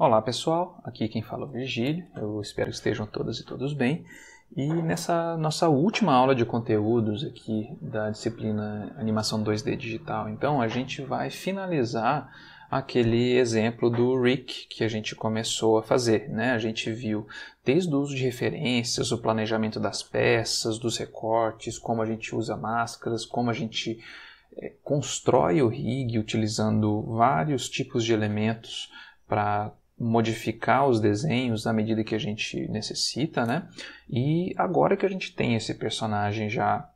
Olá pessoal, aqui quem fala é o Virgílio, eu espero que estejam todas e todos bem. E nessa nossa última aula de conteúdos aqui da disciplina Animação 2D Digital, então a gente vai finalizar aquele exemplo do Rick que a gente começou a fazer, né? A gente viu desde o uso de referências, o planejamento das peças, dos recortes, como a gente usa máscaras, como a gente é, constrói o rig utilizando vários tipos de elementos para modificar os desenhos à medida que a gente necessita, né? E agora que a gente tem esse personagem já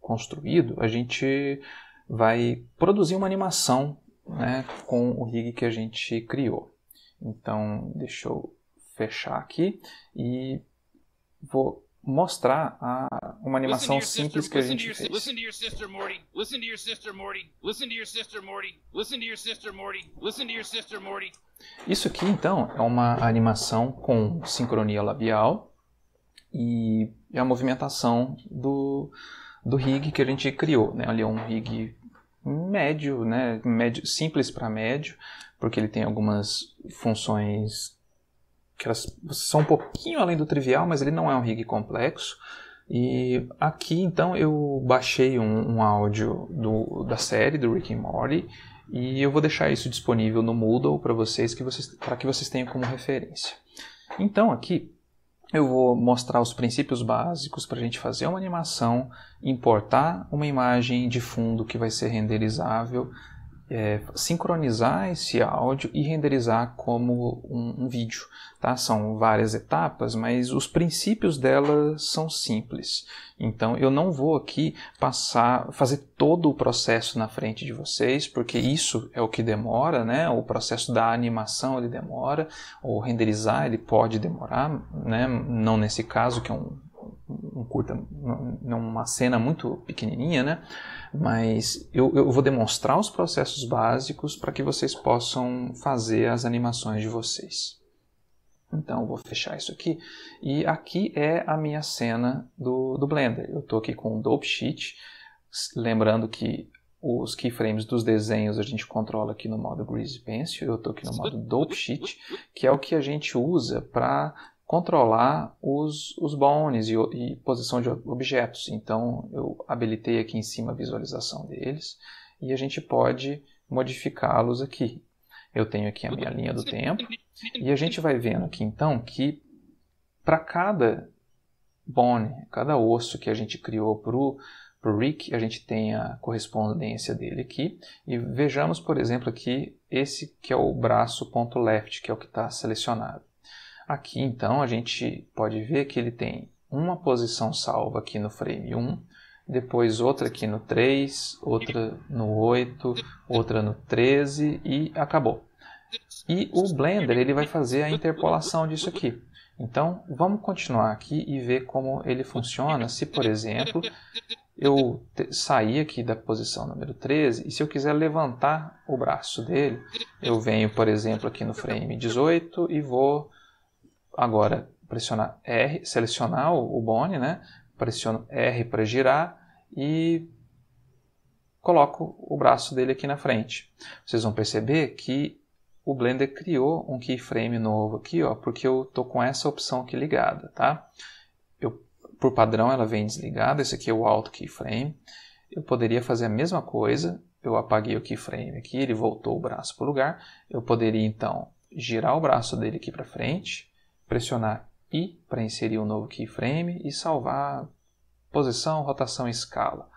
construído, a gente vai produzir uma animação né, com o rig que a gente criou. Então, deixa eu fechar aqui e vou mostrar a, uma animação sister, simples que a gente your, fez. Listen to your sister Morty. Listen to your sister Morty. Listen to your sister Morty. Listen to your sister Morty. Listen to your sister Morty. Isso aqui, então, é uma animação com sincronia labial e é a movimentação do, do rig que a gente criou. Né? Ali é um rig médio, né? médio simples para médio, porque ele tem algumas funções que elas são um pouquinho além do trivial, mas ele não é um rig complexo. E aqui, então, eu baixei um, um áudio do, da série, do Rick and Morty, e eu vou deixar isso disponível no Moodle para vocês, que vocês para que vocês tenham como referência. Então aqui eu vou mostrar os princípios básicos para a gente fazer uma animação, importar uma imagem de fundo que vai ser renderizável, é, sincronizar esse áudio e renderizar como um, um, vídeo. Tá? São várias etapas, mas os princípios delas são simples. Então eu não vou aqui passar, fazer todo o processo na frente de vocês, porque isso é o que demora, né? O processo da animação ele demora, ou renderizar ele pode demorar, né? Não nesse caso que é um, um curta, uma cena muito pequenininha, né? mas eu, eu vou demonstrar os processos básicos para que vocês possam fazer as animações de vocês. Então vou fechar isso aqui. E aqui é a minha cena do, do Blender. Eu estou aqui com o Dope Sheet, lembrando que os keyframes dos desenhos a gente controla aqui no modo Grease Pencil, eu estou aqui no modo Dope Sheet, que é o que a gente usa para controlar os, os bones e, e posição de objetos. Então, eu habilitei aqui em cima a visualização deles e a gente pode modificá-los aqui. Eu tenho aqui a minha linha do tempo e a gente vai vendo aqui então que para cada bone, cada osso que a gente criou para o Rick, a gente tem a correspondência dele aqui. E vejamos, por exemplo, aqui esse que é o braço ponto left, que é o que está selecionado. Aqui então a gente pode ver que ele tem uma posição salva aqui no frame 1, depois outra aqui no 3, outra no 8, outra no 13 e acabou. E o Blender ele vai fazer a interpolação disso aqui. Então vamos continuar aqui e ver como ele funciona se, por exemplo, eu sair aqui da posição número 13 e se eu quiser levantar o braço dele, eu venho, por exemplo, aqui no frame 18 e vou Agora, pressionar R, selecionar o, bone, né? Pressiono R para girar e coloco o braço dele aqui na frente. Vocês vão perceber que o Blender criou um keyframe novo aqui, ó, porque eu tô com essa opção aqui ligada, tá? Eu, por padrão ela vem desligada, esse aqui é o Auto Keyframe. Eu poderia fazer a mesma coisa, eu apaguei o keyframe aqui, ele voltou o braço para o lugar. Eu poderia então girar o braço dele aqui para frente, pressionar I para inserir um novo keyframe e salvar posição, rotação e escala.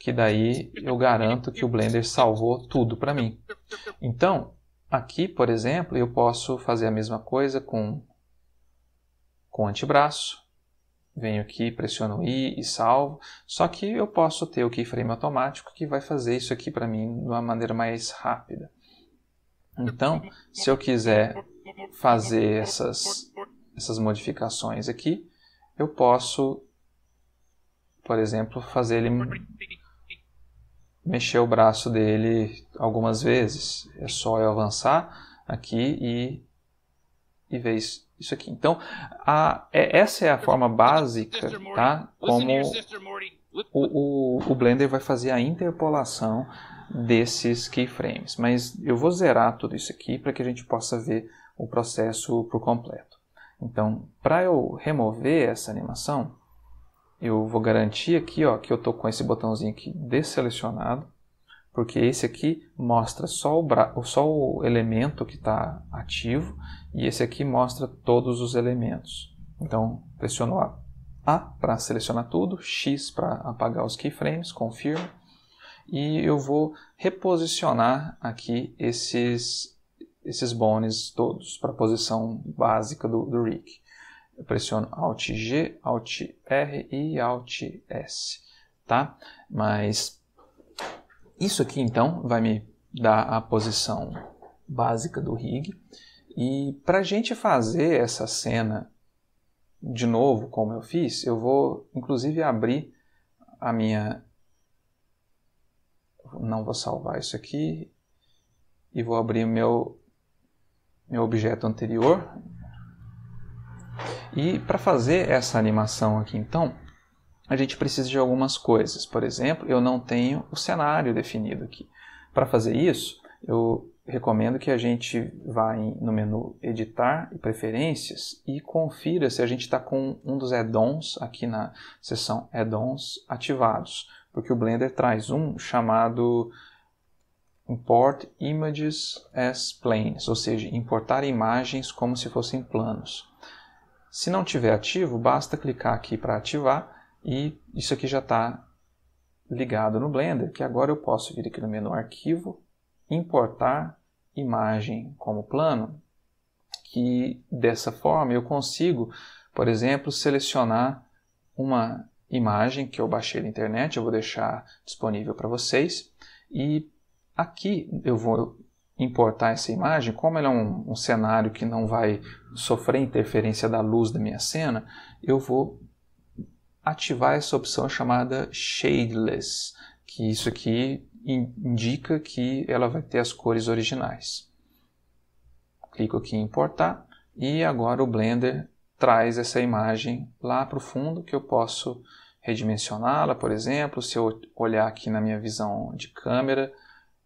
Que daí eu garanto que o Blender salvou tudo para mim. Então, aqui, por exemplo, eu posso fazer a mesma coisa com, com o antebraço. Venho aqui, pressiono I e salvo. Só que eu posso ter o keyframe automático que vai fazer isso aqui para mim de uma maneira mais rápida. Então, se eu quiser fazer essas essas modificações aqui, eu posso, por exemplo, fazer ele mexer o braço dele algumas vezes. É só eu avançar aqui e, e ver isso, isso aqui. Então, a, é, essa é a forma básica, tá? Como o, o, o Blender vai fazer a interpolação desses keyframes. Mas eu vou zerar tudo isso aqui para que a gente possa ver o processo por completo. Então, para eu remover essa animação, eu vou garantir aqui ó, que eu estou com esse botãozinho aqui desselecionado, porque esse aqui mostra só o, bra... só o elemento que está ativo e esse aqui mostra todos os elementos. Então, pressiono A, A para selecionar tudo, X para apagar os keyframes, confirmo, e eu vou reposicionar aqui esses esses bones todos para a posição básica do, do Eu pressiono Alt G, Alt R e Alt S, tá? Mas isso aqui então vai me dar a posição básica do rig. E para a gente fazer essa cena de novo, como eu fiz, eu vou inclusive abrir a minha. Não vou salvar isso aqui e vou abrir meu meu objeto anterior. E para fazer essa animação aqui, então, a gente precisa de algumas coisas. Por exemplo, eu não tenho o cenário definido aqui. Para fazer isso, eu recomendo que a gente vá em, no menu Editar e Preferências e confira se a gente está com um dos addons aqui na seção addons ativados, porque o Blender traz um chamado import images as planes, ou seja, importar imagens como se fossem planos. Se não tiver ativo, basta clicar aqui para ativar e isso aqui já está ligado no Blender, que agora eu posso vir aqui no menu Arquivo, Importar Imagem como plano, que dessa forma eu consigo, por exemplo, selecionar uma imagem que eu baixei da internet, eu vou deixar disponível para vocês, e Aqui eu vou importar essa imagem, como ela é um, um cenário que não vai sofrer interferência da luz da minha cena, eu vou ativar essa opção chamada Shadeless, que isso aqui indica que ela vai ter as cores originais. Clico aqui em importar e agora o Blender traz essa imagem lá para o fundo que eu posso redimensioná-la, por exemplo, se eu olhar aqui na minha visão de câmera,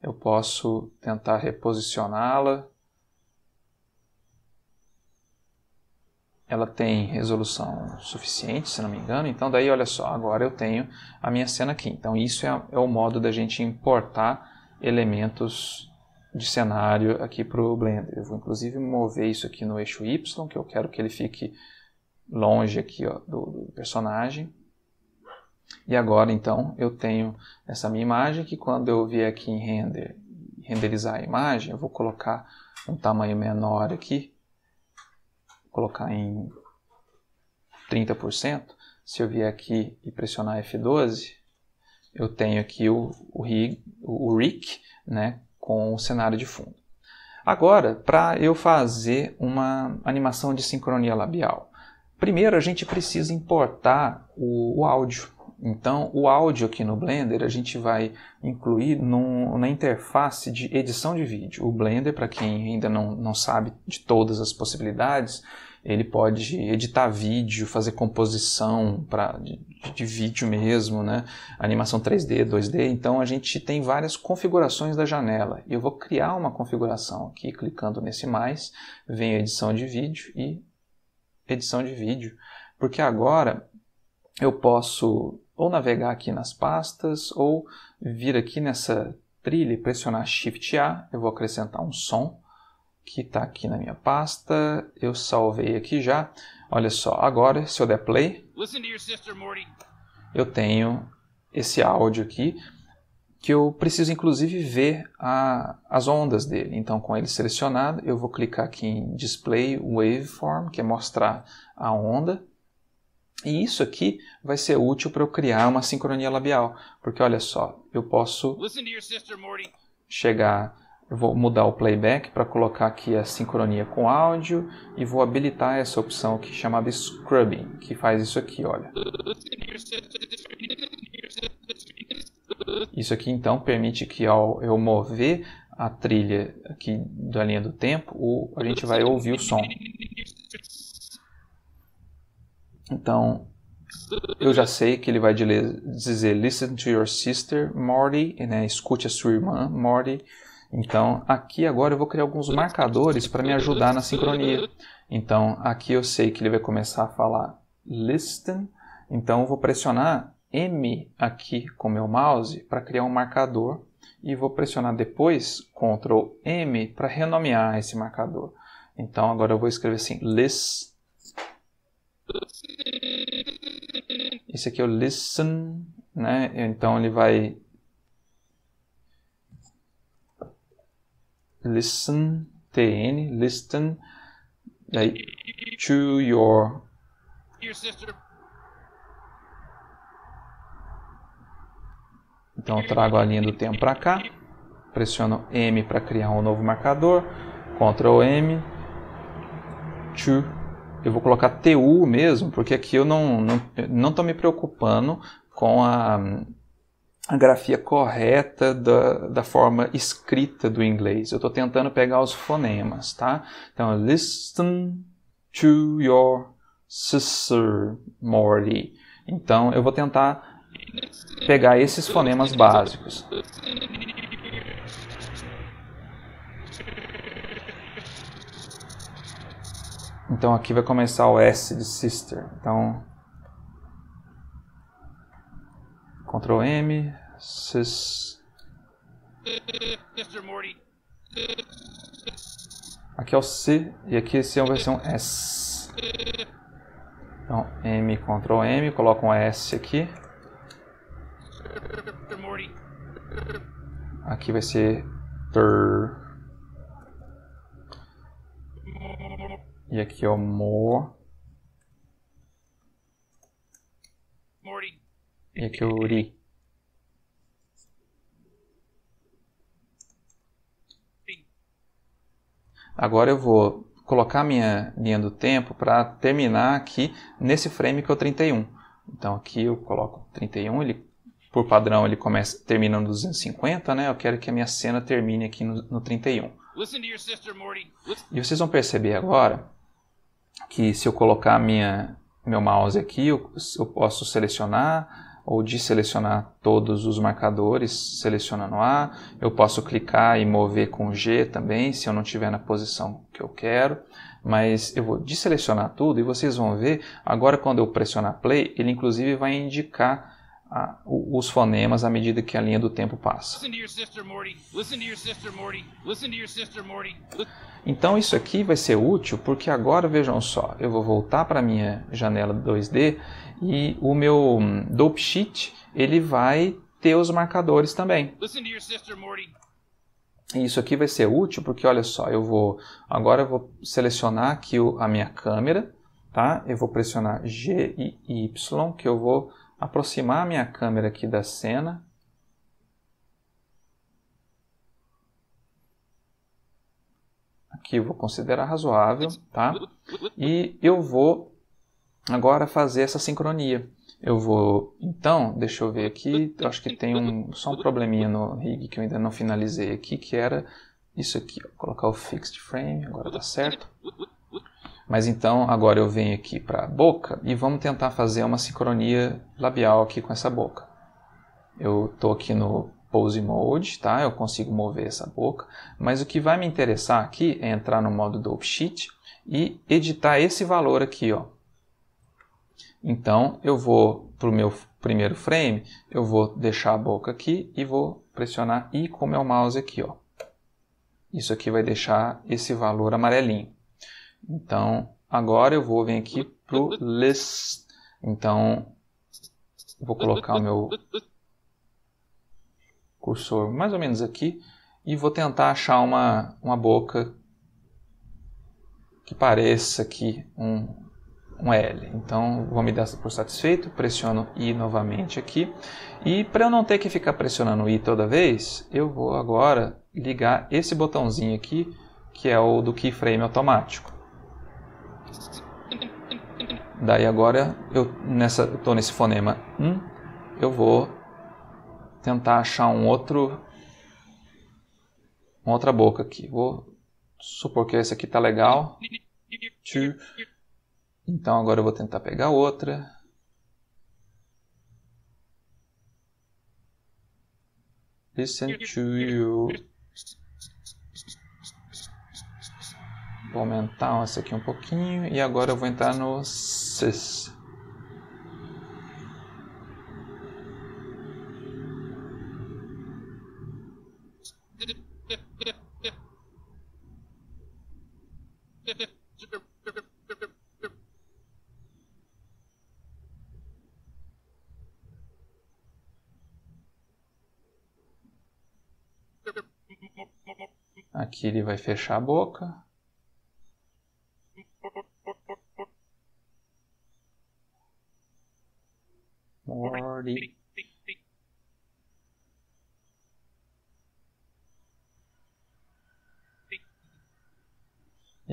eu posso tentar reposicioná-la. Ela tem resolução suficiente, se não me engano. Então, daí, olha só, agora eu tenho a minha cena aqui. Então, isso é, é o modo da gente importar elementos de cenário aqui para o Blender. Eu vou, inclusive, mover isso aqui no eixo Y, que eu quero que ele fique longe aqui ó, do, do personagem. E agora então eu tenho essa minha imagem que quando eu vier aqui em render, renderizar a imagem, eu vou colocar um tamanho menor aqui, colocar em 30%. Se eu vier aqui e pressionar F12, eu tenho aqui o, o, rig, o né, com o cenário de fundo. Agora, para eu fazer uma animação de sincronia labial, primeiro a gente precisa importar o, o áudio. Então, o áudio aqui no Blender a gente vai incluir num, na interface de edição de vídeo. O Blender, para quem ainda não, não sabe de todas as possibilidades, ele pode editar vídeo, fazer composição pra, de, de vídeo mesmo, né? animação 3D, 2D. Então, a gente tem várias configurações da janela. Eu vou criar uma configuração aqui, clicando nesse mais, vem edição de vídeo e edição de vídeo. Porque agora eu posso ou navegar aqui nas pastas, ou vir aqui nessa trilha e pressionar Shift A, eu vou acrescentar um som que está aqui na minha pasta, eu salvei aqui já. Olha só, agora se eu der play, eu tenho esse áudio aqui que eu preciso inclusive ver a, as ondas dele. Então, com ele selecionado, eu vou clicar aqui em Display Waveform, que é mostrar a onda. E isso aqui vai ser útil para eu criar uma sincronia labial, porque olha só, eu posso chegar, eu vou mudar o playback para colocar aqui a sincronia com áudio e vou habilitar essa opção aqui chamada scrubbing, que faz isso aqui, olha. Isso aqui então permite que ao eu mover a trilha aqui da linha do tempo, a gente vai ouvir o som. Então, eu já sei que ele vai dizer listen to your sister, Morty, né? Escute a sua irmã, Morty. Então, aqui agora eu vou criar alguns marcadores para me ajudar na sincronia. Então, aqui eu sei que ele vai começar a falar listen. Então, eu vou pressionar M aqui com meu mouse para criar um marcador e vou pressionar depois Ctrl M para renomear esse marcador. Então, agora eu vou escrever assim listen esse aqui é o listen, né? Então ele vai listen, TN, listen, aí, to your. Então eu trago a linha do tempo para cá, pressiono M para criar um novo marcador, Ctrl M, to eu vou colocar TU mesmo, porque aqui eu não estou não, não me preocupando com a, a grafia correta da, da forma escrita do inglês. Eu estou tentando pegar os fonemas, tá? Então, listen to your sister Morley. Então, eu vou tentar pegar esses fonemas básicos. Então aqui vai começar o S de sister. Então Ctrl M, sis. Aqui é o C e aqui esse é uma versão S. Então M, Ctrl M, coloca um S aqui. Aqui vai ser ter. E aqui é o more. Morty. E aqui é o Uri. Agora eu vou colocar minha linha do tempo para terminar aqui nesse frame que é o 31. Então aqui eu coloco 31, ele por padrão ele começa terminando 250, né? Eu quero que a minha cena termine aqui no, no 31. E vocês vão perceber agora que se eu colocar minha, meu mouse aqui, eu, eu posso selecionar ou desselecionar todos os marcadores selecionando A. Eu posso clicar e mover com G também, se eu não estiver na posição que eu quero. Mas eu vou desselecionar tudo e vocês vão ver, agora quando eu pressionar play, ele inclusive vai indicar a, os fonemas à medida que a linha do tempo passa. Então isso aqui vai ser útil porque agora vejam só, eu vou voltar para minha janela 2D e o meu hum, dope sheet ele vai ter os marcadores também. E isso aqui vai ser útil porque olha só, eu vou agora eu vou selecionar aqui a minha câmera, tá? Eu vou pressionar G e Y que eu vou aproximar minha câmera aqui da cena. Aqui eu vou considerar razoável, tá? E eu vou agora fazer essa sincronia. Eu vou, então, deixa eu ver aqui, eu acho que tem um, só um probleminha no rig que eu ainda não finalizei aqui, que era isso aqui, ó, colocar o fixed frame, agora tá certo. Mas então agora eu venho aqui para a boca e vamos tentar fazer uma sincronia labial aqui com essa boca. Eu estou aqui no pose mode, tá? Eu consigo mover essa boca, mas o que vai me interessar aqui é entrar no modo dope sheet e editar esse valor aqui, ó. Então eu vou para o meu primeiro frame, eu vou deixar a boca aqui e vou pressionar I com o meu mouse aqui, ó. Isso aqui vai deixar esse valor amarelinho. Então, agora eu vou vir aqui pro list. Então, vou colocar o meu cursor mais ou menos aqui e vou tentar achar uma, uma boca que pareça aqui um, um L. Então vou me dar por satisfeito, pressiono I novamente aqui. E para eu não ter que ficar pressionando I toda vez, eu vou agora ligar esse botãozinho aqui, que é o do keyframe automático. Daí agora eu nessa estou nesse fonema 1, um, eu vou tentar achar um outro uma outra boca aqui. Vou supor que esse aqui tá legal. Então agora eu vou tentar pegar outra. Listen to you. Vou aumentar essa aqui um pouquinho e agora eu vou entrar no Cis. Aqui ele vai fechar a boca.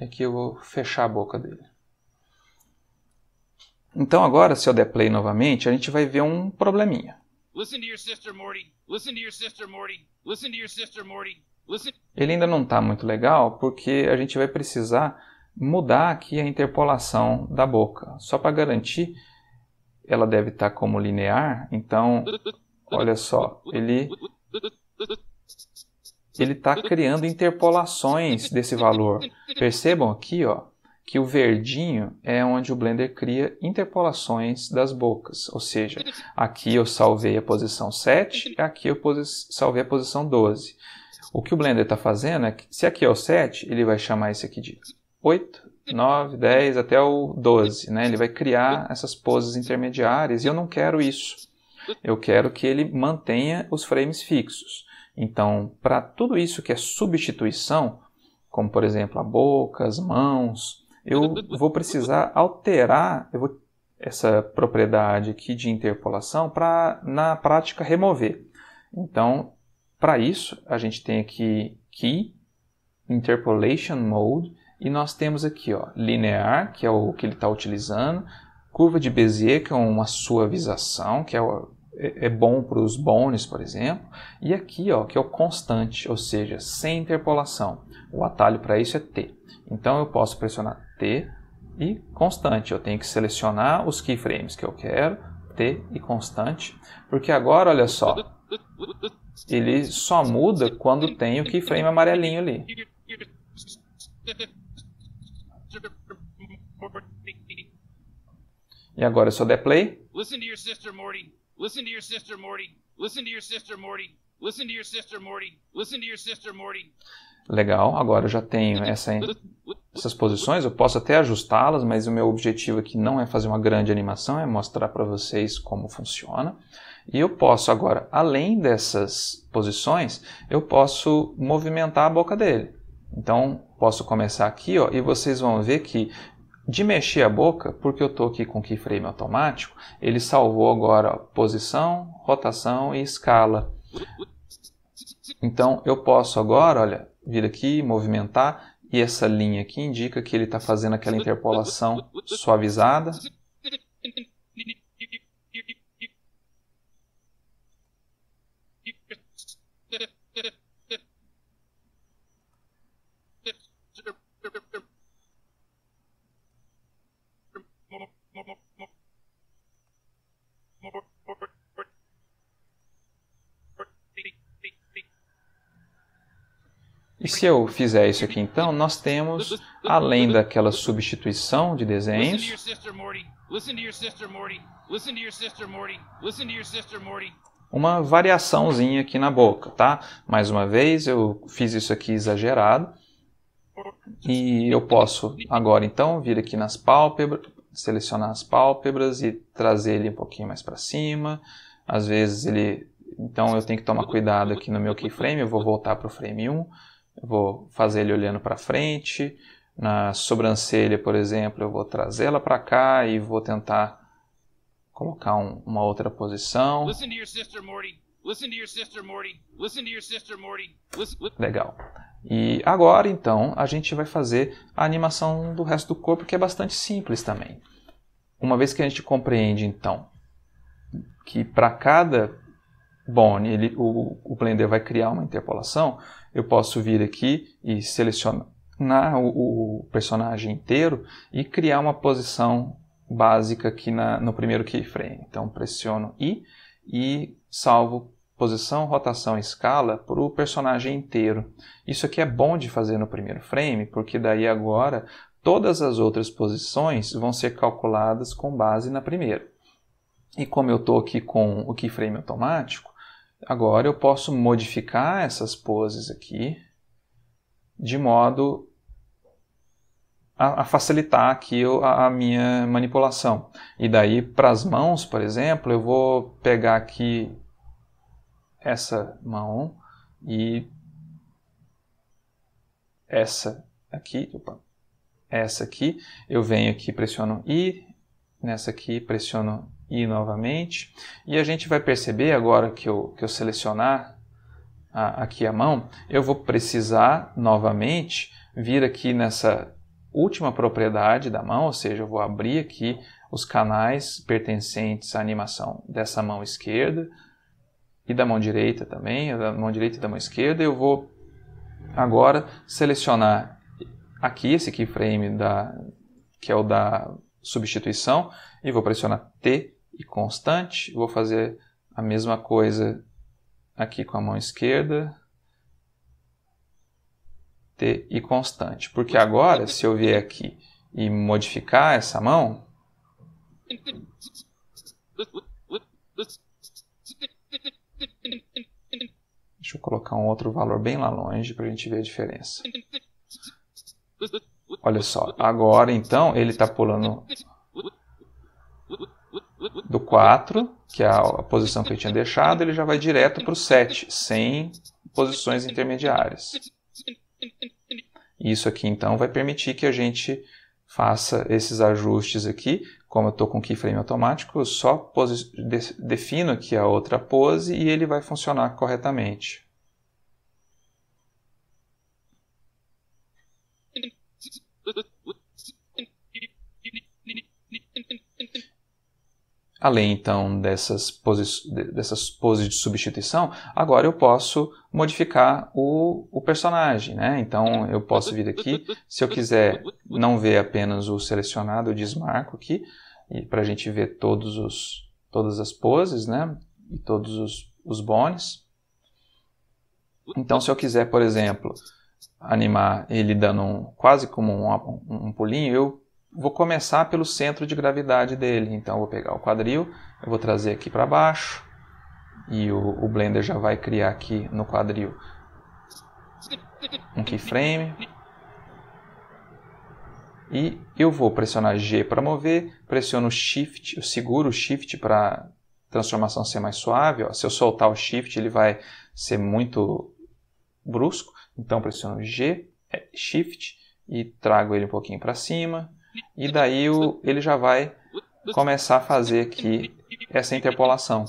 aqui é eu vou fechar a boca dele. Então agora, se eu der play novamente, a gente vai ver um probleminha. Ele ainda não está muito legal porque a gente vai precisar mudar aqui a interpolação da boca. Só para garantir, ela deve estar tá como linear, então olha só, ele que ele está criando interpolações desse valor. Percebam aqui ó, que o verdinho é onde o Blender cria interpolações das bocas. Ou seja, aqui eu salvei a posição 7, aqui eu salvei a posição 12. O que o Blender está fazendo é que, se aqui é o 7, ele vai chamar esse aqui de 8, 9, 10 até o 12. Né? Ele vai criar essas poses intermediárias e eu não quero isso. Eu quero que ele mantenha os frames fixos. Então, para tudo isso que é substituição, como por exemplo a boca, as mãos, eu vou precisar alterar vou, essa propriedade aqui de interpolação para, na prática, remover. Então, para isso, a gente tem aqui Key, Interpolation Mode, e nós temos aqui ó, linear, que é o que ele está utilizando, curva de Bezier, que é uma suavização, que é o é, é, bom para os bones, por exemplo. E aqui, ó, que é o constante, ou seja, sem interpolação. O atalho para isso é T. Então eu posso pressionar T e constante. Eu tenho que selecionar os keyframes que eu quero, T e constante, porque agora, olha só, ele só muda quando tem o keyframe amarelinho ali. E agora eu só der play. Listen to your sister, Morty. Listen to your sister, Morty. Listen to your sister, Morty. Listen to your sister, Morty. Legal, agora eu já tenho essa, essas posições, eu posso até ajustá-las, mas o meu objetivo aqui não é fazer uma grande animação, é mostrar para vocês como funciona. E eu posso agora, além dessas posições, eu posso movimentar a boca dele. Então, posso começar aqui, ó, e vocês vão ver que de mexer a boca, porque eu estou aqui com keyframe automático, ele salvou agora posição, rotação e escala. Então eu posso agora, olha, vir aqui, movimentar, e essa linha aqui indica que ele está fazendo aquela interpolação suavizada, E se eu fizer isso aqui então, nós temos, além daquela substituição de desenhos. Uma variaçãozinha aqui na boca, tá? Mais uma vez, eu fiz isso aqui exagerado. E eu posso agora então vir aqui nas pálpebras, selecionar as pálpebras e trazer ele um pouquinho mais para cima. Às vezes ele. Então eu tenho que tomar cuidado aqui no meu keyframe, eu vou voltar para o frame 1 eu vou fazer ele olhando para frente. Na sobrancelha, por exemplo, eu vou trazê-la para cá e vou tentar colocar um, uma outra posição. Legal. E agora, então, a gente vai fazer a animação do resto do corpo, que é bastante simples também. Uma vez que a gente compreende, então, que para cada bone ele, o, o Blender vai criar uma interpolação, eu posso vir aqui e selecionar o, o personagem inteiro e criar uma posição básica aqui na, no primeiro keyframe. Então pressiono I e salvo posição, rotação e escala para o personagem inteiro. Isso aqui é bom de fazer no primeiro frame, porque daí agora todas as outras posições vão ser calculadas com base na primeira. E como eu estou aqui com o keyframe automático, Agora eu posso modificar essas poses aqui de modo a, facilitar aqui eu, a, a minha manipulação. E daí para as mãos, por exemplo, eu vou pegar aqui essa mão e essa aqui, opa, essa aqui, eu venho aqui pressiono I, nessa aqui pressiono e novamente. E a gente vai perceber agora que eu, que eu selecionar a, aqui a mão, eu vou precisar novamente vir aqui nessa última propriedade da mão, ou seja, eu vou abrir aqui os canais pertencentes à animação dessa mão esquerda e da mão direita também, da mão direita e da mão esquerda. Eu vou agora selecionar aqui esse keyframe da, que é o da substituição e vou pressionar T e constante. Vou fazer a mesma coisa aqui com a mão esquerda. T e constante. Porque agora, se eu vier aqui e modificar essa mão, Deixa eu colocar um outro valor bem lá longe para a gente ver a diferença. Olha só, agora então ele está pulando do 4, que é a posição que eu tinha deixado, ele já vai direto para o 7, sem posições intermediárias. Isso aqui então vai permitir que a gente faça esses ajustes aqui. Como eu estou com keyframe automático, eu só defino aqui a outra pose e ele vai funcionar corretamente. Além então dessas poses, dessas poses de substituição, agora eu posso modificar o, o personagem, né? Então eu posso vir aqui, se eu quiser não ver apenas o selecionado, eu desmarco aqui para a gente ver todos os, todas as poses, né? E todos os, os bones. Então se eu quiser, por exemplo, animar ele dando um, quase como um, um pulinho, eu vou começar pelo centro de gravidade dele. Então, vou pegar o quadril, eu vou trazer aqui para baixo e o, o, Blender já vai criar aqui no quadril um keyframe. E eu vou pressionar G para mover, pressiono Shift, eu seguro o Shift para transformação ser mais suave. Ó. Se eu soltar o Shift, ele vai ser muito brusco. Então, pressiono G, é, Shift e trago ele um pouquinho para cima e daí o, ele já vai começar a fazer aqui essa interpolação.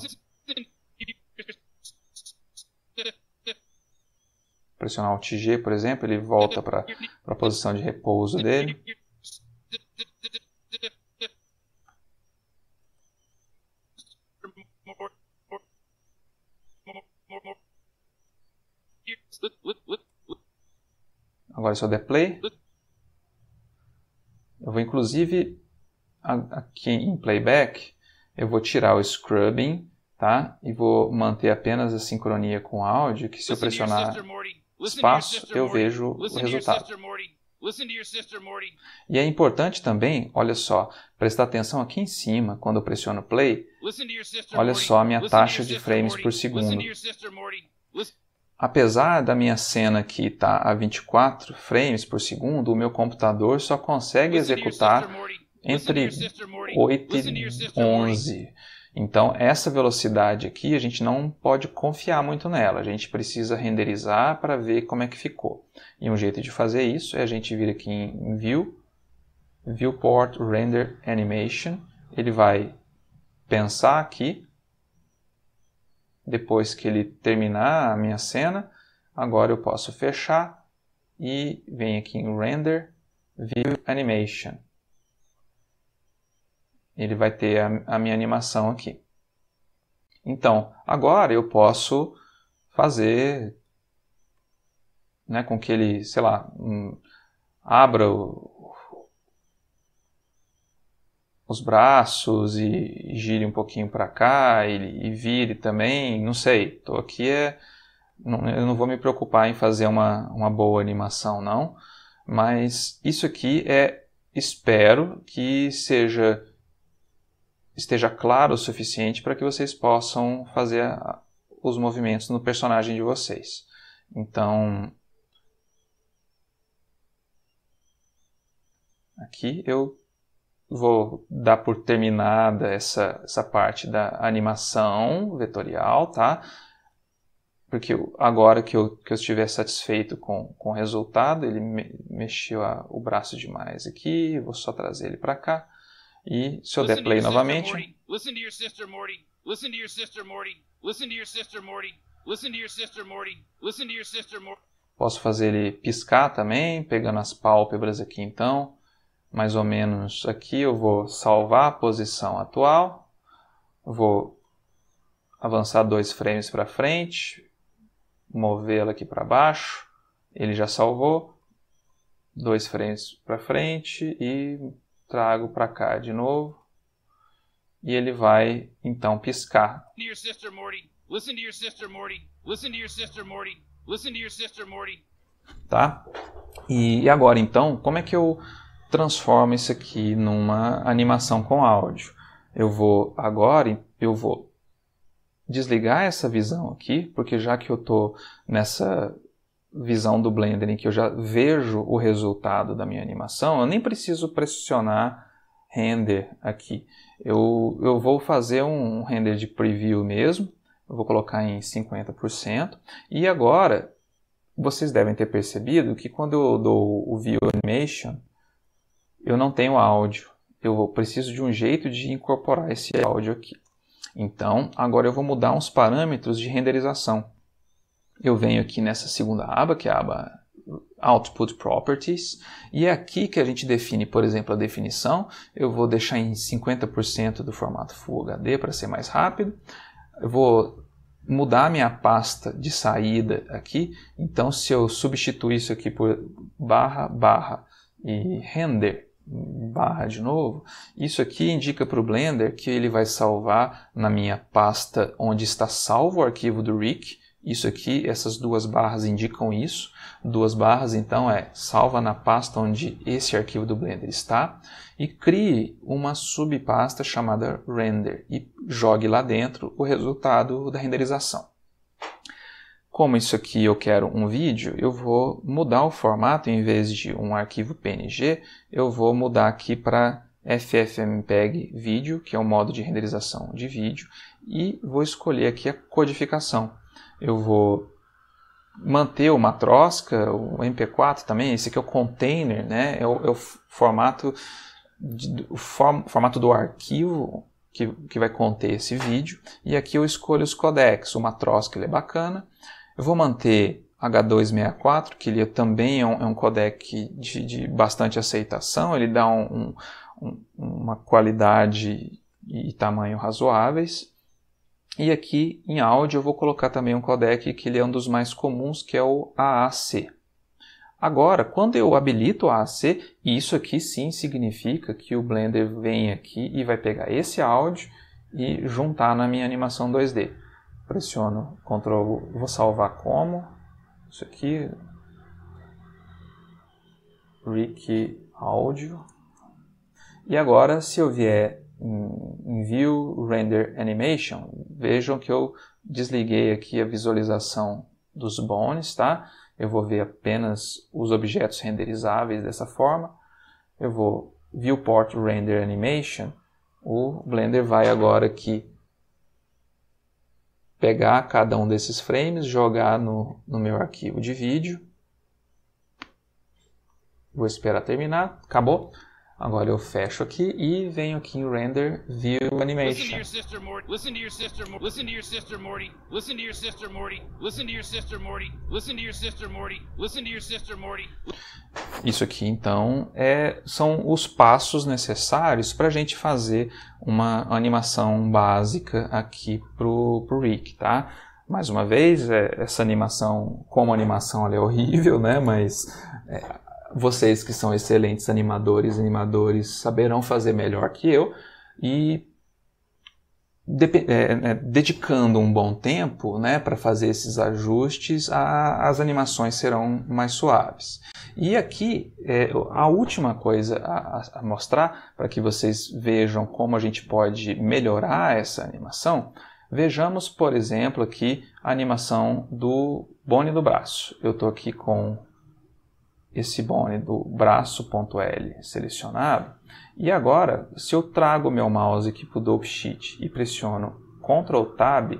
Pressionar Alt G, por exemplo, ele volta para a posição de repouso dele. Agora é só der play. Eu vou inclusive aqui em playback, eu vou tirar o scrubbing, tá? E vou manter apenas a sincronia com o áudio, que se eu pressionar espaço, eu vejo o resultado. E é importante também, olha só, prestar atenção aqui em cima, quando eu pressiono play, olha só a minha taxa de frames por segundo. Apesar da minha cena que está a 24 frames por segundo, o meu computador só consegue executar entre 8 e 11. Então, essa velocidade aqui, a gente não pode confiar muito nela. A gente precisa renderizar para ver como é que ficou. E um jeito de fazer isso é a gente vir aqui em View, Viewport Render Animation. Ele vai pensar aqui depois que ele terminar a minha cena, agora eu posso fechar e venho aqui em Render, View Animation. Ele vai ter a, a minha animação aqui. Então, agora eu posso fazer né, com que ele, sei lá, um, abra o, os braços e, gire um pouquinho para cá e, e, vire também, não sei. Estou aqui é, não, eu não vou me preocupar em fazer uma, uma boa animação não, mas isso aqui é espero que seja esteja claro o suficiente para que vocês possam fazer a, os movimentos no personagem de vocês. Então, aqui eu vou dar por terminada essa, essa parte da animação vetorial, tá? Porque agora que eu, que eu estiver satisfeito com, com o resultado, ele me, mexeu a, o braço demais aqui, vou só trazer ele para cá. E se eu der play novamente. Listen to your sister Morty. Listen to your sister Morty. Listen to your sister Morty. Listen to your sister Morty. Listen to your sister Morty. Posso fazer ele piscar também, pegando as pálpebras aqui então mais ou menos aqui, eu vou salvar a posição atual, vou avançar dois frames para frente, movê-la aqui para baixo, ele já salvou, dois frames para frente e trago para cá de novo. E ele vai então piscar. Sister, sister, tá? E agora então, como é que eu transforma isso aqui numa animação com áudio. Eu vou agora, eu vou desligar essa visão aqui, porque já que eu estou nessa visão do Blender em que eu já vejo o resultado da minha animação, eu nem preciso pressionar render aqui. Eu, eu vou fazer um render de preview mesmo, eu vou colocar em 50%, e agora vocês devem ter percebido que quando eu dou o View Animation, eu não tenho áudio. Eu preciso de um jeito de incorporar esse áudio aqui. Então, agora eu vou mudar uns parâmetros de renderização. Eu venho aqui nessa segunda aba, que é a aba Output Properties, e é aqui que a gente define, por exemplo, a definição. Eu vou deixar em 50% do formato Full HD para ser mais rápido. Eu vou mudar minha pasta de saída aqui. Então, se eu substituir isso aqui por barra, barra e render, barra de novo, isso aqui indica para o Blender que ele vai salvar na minha pasta onde está salvo o arquivo do Rick Isso aqui, essas duas barras indicam isso. Duas barras, então, é salva na pasta onde esse arquivo do Blender está e crie uma subpasta chamada Render e jogue lá dentro o resultado da renderização. Como isso aqui eu quero um vídeo, eu vou mudar o formato, em vez de um arquivo PNG, eu vou mudar aqui para FFmpeg vídeo, que é o modo de renderização de vídeo, e vou escolher aqui a codificação. Eu vou manter o Matroska, o MP4 também, esse aqui é o container, né? é, o, é o formato, de, o form, formato do arquivo que, que vai conter esse vídeo, e aqui eu escolho os codecs, o Matroska ele é bacana, eu vou manter H264, que ele é também é um, é um codec de, de, bastante aceitação, ele dá um, um, uma qualidade e tamanho razoáveis. E aqui em áudio eu vou colocar também um codec que ele é um dos mais comuns, que é o AAC. Agora, quando eu habilito o AAC, isso aqui sim significa que o Blender vem aqui e vai pegar esse áudio e juntar na minha animação 2D pressiono Ctrl, vou salvar como, isso aqui, Rick Audio. E agora, se eu vier em, em View Render Animation, vejam que eu desliguei aqui a visualização dos bones, tá? Eu vou ver apenas os objetos renderizáveis dessa forma. Eu vou Viewport Render Animation. O Blender vai agora aqui pegar cada um desses frames, jogar no, no meu arquivo de vídeo. Vou esperar terminar. Acabou. Agora eu fecho aqui e venho aqui em Render View Animation. Isso aqui então é, são os passos necessários para a gente fazer uma animação básica aqui pro, pro Rick, tá? Mais uma vez, é, essa animação, como animação, ela é horrível, né? Mas é, vocês que são excelentes animadores, animadores, saberão fazer melhor que eu e é, é, dedicando um bom tempo né, para fazer esses ajustes, a, as animações serão mais suaves. E aqui, é, a última coisa a, a mostrar, para que vocês vejam como a gente pode melhorar essa animação, vejamos, por exemplo, aqui a animação do bone do braço. Eu estou aqui com esse bone do braço.l selecionado. E agora, se eu trago meu mouse aqui para o Dope Sheet e pressiono Ctrl Tab,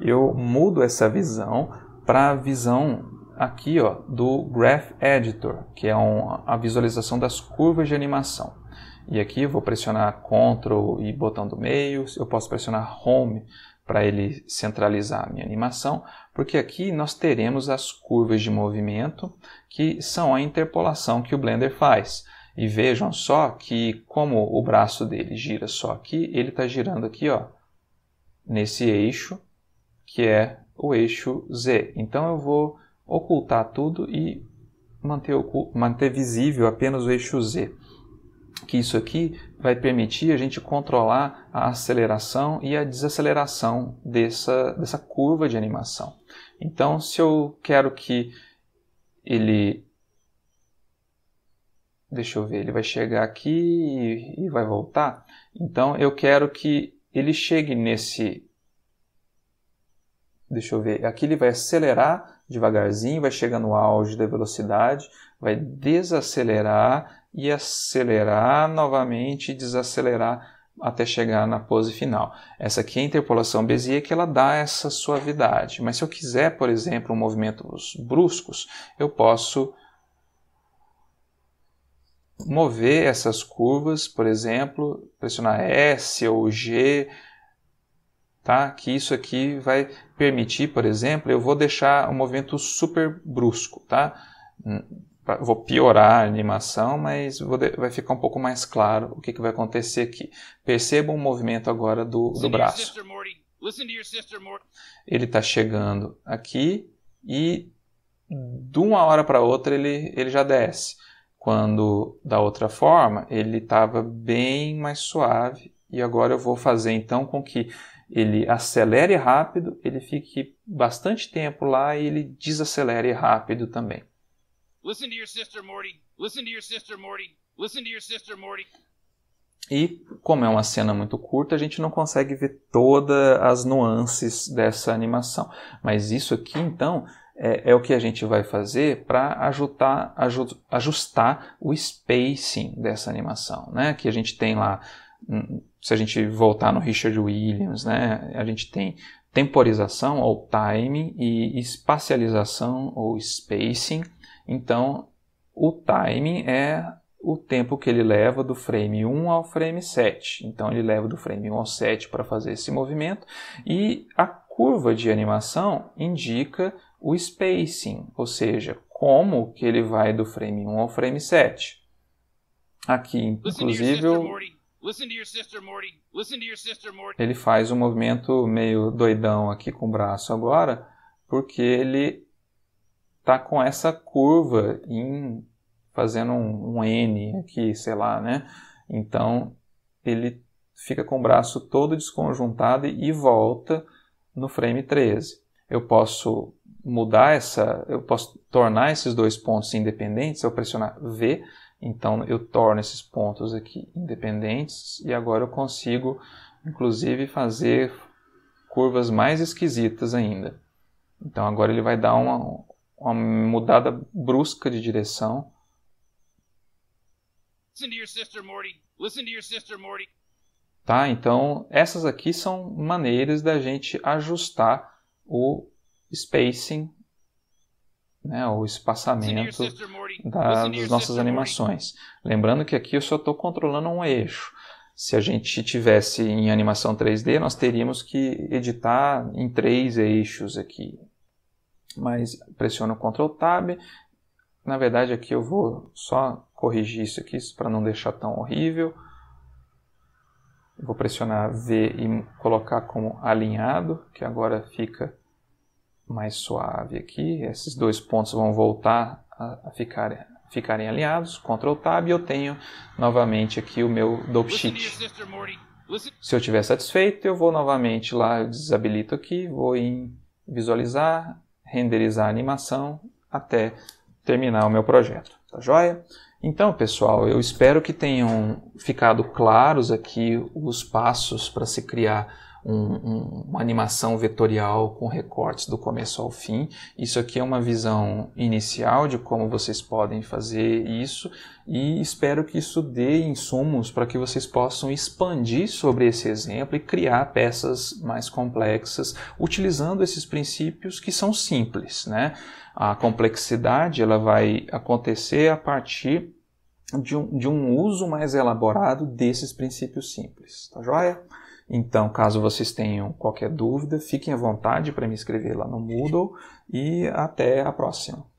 eu mudo essa visão para a visão aqui ó, do Graph Editor, que é um, a visualização das curvas de animação. E aqui eu vou pressionar Ctrl e botão do meio, eu posso pressionar Home para ele centralizar a minha animação, porque aqui nós teremos as curvas de movimento, que são a interpolação que o Blender faz. E vejam só que como o braço dele gira só aqui, ele está girando aqui ó, nesse eixo, que é o eixo Z. Então eu vou ocultar tudo e manter, manter visível apenas o eixo Z que isso aqui vai permitir a gente controlar a aceleração e a desaceleração dessa, dessa curva de animação. Então, se eu quero que ele. Deixa eu ver, ele vai chegar aqui e vai voltar. Então, eu quero que ele chegue nesse. Deixa eu ver, aqui ele vai acelerar devagarzinho, vai chegar no auge da velocidade, vai desacelerar e acelerar novamente e desacelerar até chegar na pose final. Essa aqui é a interpolação Bézier que ela dá essa suavidade. Mas se eu quiser, por exemplo, um movimentos bruscos, eu posso mover essas curvas, por exemplo, pressionar S ou G, tá? Que isso aqui vai permitir, por exemplo, eu vou deixar um movimento super brusco, tá? vou piorar a animação, mas de, vai ficar um pouco mais claro o que, que vai acontecer aqui. Percebam o movimento agora do, do braço. Ele está chegando aqui e de uma hora para outra ele, ele já desce. Quando da outra forma ele estava bem mais suave e agora eu vou fazer então com que ele acelere rápido, ele fique bastante tempo lá e ele desacelere rápido também. Listen to your sister, Morty. Listen to your sister, Morty. Listen to your sister, Morty. E como é uma cena muito curta, a gente não consegue ver todas as nuances dessa animação. Mas isso aqui, então, é, é o que a gente vai fazer para ajustar, ajustar o spacing dessa animação, né? Que a gente tem lá, hum, se a gente voltar no Richard Williams, né? A gente tem temporização ou time e espacialização ou spacing então, o timing é o tempo que ele leva do frame 1 ao frame 7. Então, ele leva do frame 1 ao 7 para fazer esse movimento e a curva de animação indica o spacing, ou seja, como que ele vai do frame 1 ao frame 7. Aqui, inclusive, ele faz um movimento meio doidão aqui com o braço agora, porque ele Tá com essa curva em fazendo um, um, N aqui, sei lá, né? Então ele fica com o braço todo desconjuntado e volta no frame 13. Eu posso mudar essa, eu posso tornar esses dois pontos independentes, eu pressionar V, então eu torno esses pontos aqui independentes e agora eu consigo inclusive fazer curvas mais esquisitas ainda. Então agora ele vai dar uma, uma mudada brusca de direção. Tá, então essas aqui são maneiras da gente ajustar o spacing, né, o espaçamento da, das nossas animações. Lembrando que aqui eu só estou controlando um eixo. Se a gente tivesse em animação 3D, nós teríamos que editar em três eixos aqui, mas pressiono Ctrl Tab. Na verdade, aqui eu vou só corrigir isso aqui para não deixar tão horrível. vou pressionar V e colocar como alinhado, que agora fica mais suave aqui. Esses dois pontos vão voltar a ficar, ficarem alinhados. Ctrl Tab e eu tenho novamente aqui o meu dope sheet. Se eu estiver satisfeito, eu vou novamente lá, eu desabilito aqui, vou em visualizar, renderizar a animação até terminar o meu projeto, tá joia? Então, pessoal, eu espero que tenham ficado claros aqui os passos para se criar um, um, uma animação vetorial com recortes do começo ao fim. Isso aqui é uma visão inicial de como vocês podem fazer isso e espero que isso dê insumos para que vocês possam expandir sobre esse exemplo e criar peças mais complexas utilizando esses princípios que são simples, né? A complexidade ela vai acontecer a partir de um, de um uso mais elaborado desses princípios simples, tá joia? Então, caso vocês tenham qualquer dúvida, fiquem à vontade para me escrever lá no Moodle e até a próxima.